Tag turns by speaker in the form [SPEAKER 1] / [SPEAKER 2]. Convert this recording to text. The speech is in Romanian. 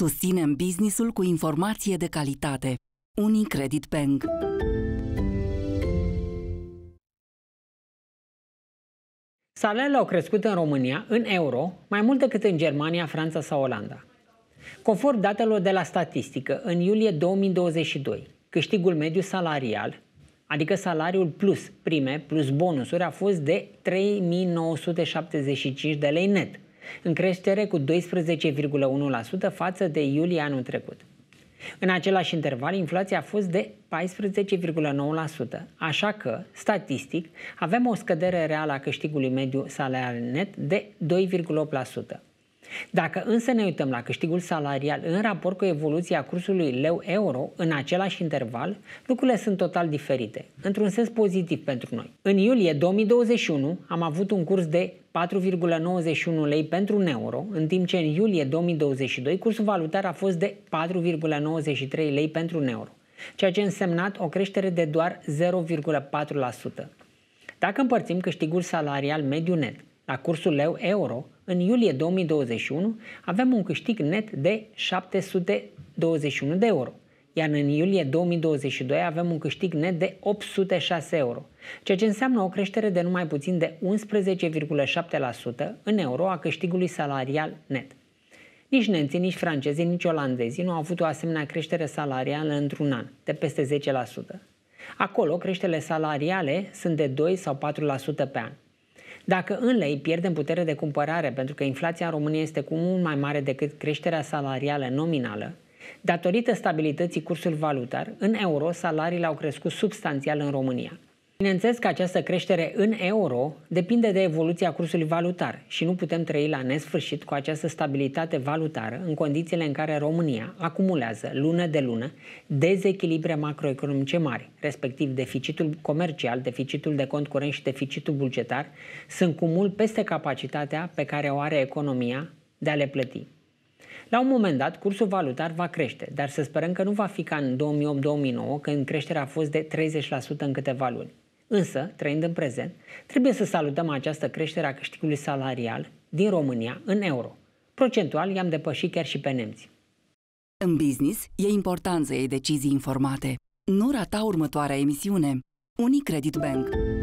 [SPEAKER 1] Susținem businessul cu informație de calitate. Unicredit Bank. Salariile au crescut în România, în euro, mai mult decât în Germania, Franța sau Olanda. Conform datelor de la statistică, în iulie 2022, câștigul mediu salarial, adică salariul plus prime plus bonusuri, a fost de 3975 de lei net – în creștere cu 12,1% față de iulie anul trecut. În același interval, inflația a fost de 14,9%, așa că, statistic, avem o scădere reală a câștigului mediu salarial net de 2,8%. Dacă însă ne uităm la câștigul salarial în raport cu evoluția cursului leu-euro în același interval, lucrurile sunt total diferite, într-un sens pozitiv pentru noi. În iulie 2021 am avut un curs de 4,91 lei pentru un euro, în timp ce în iulie 2022 cursul valutar a fost de 4,93 lei pentru un euro, ceea ce a însemnat o creștere de doar 0,4%. Dacă împărțim câștigul salarial mediu net la cursul leu-euro, în iulie 2021 avem un câștig net de 721 de euro, iar în iulie 2022 avem un câștig net de 806 euro, ceea ce înseamnă o creștere de numai puțin de 11,7% în euro a câștigului salarial net. Nici nemții, nici francezii, nici olandezii nu au avut o asemenea creștere salarială într-un an, de peste 10%. Acolo, creșterile salariale sunt de 2 sau 4% pe an. Dacă în lei pierdem putere de cumpărare pentru că inflația în România este cu mult mai mare decât creșterea salarială nominală, datorită stabilității cursului valutar, în euro salariile au crescut substanțial în România. Bineînțeles că această creștere în euro depinde de evoluția cursului valutar și nu putem trăi la nesfârșit cu această stabilitate valutară în condițiile în care România acumulează lună de lună dezechilibre macroeconomice mari, respectiv deficitul comercial, deficitul de cont curent și deficitul bugetar, sunt cu mult peste capacitatea pe care o are economia de a le plăti. La un moment dat, cursul valutar va crește, dar să sperăm că nu va fi ca în 2008-2009, când creșterea a fost de 30% în câteva luni. Însă, trăind în prezent, trebuie să salutăm această creștere a câștigului salarial din România în euro. Procentual i-am depășit chiar și pe nemți. În business e important să iei decizii informate. Nu rata următoarea emisiune. Unicredit Bank.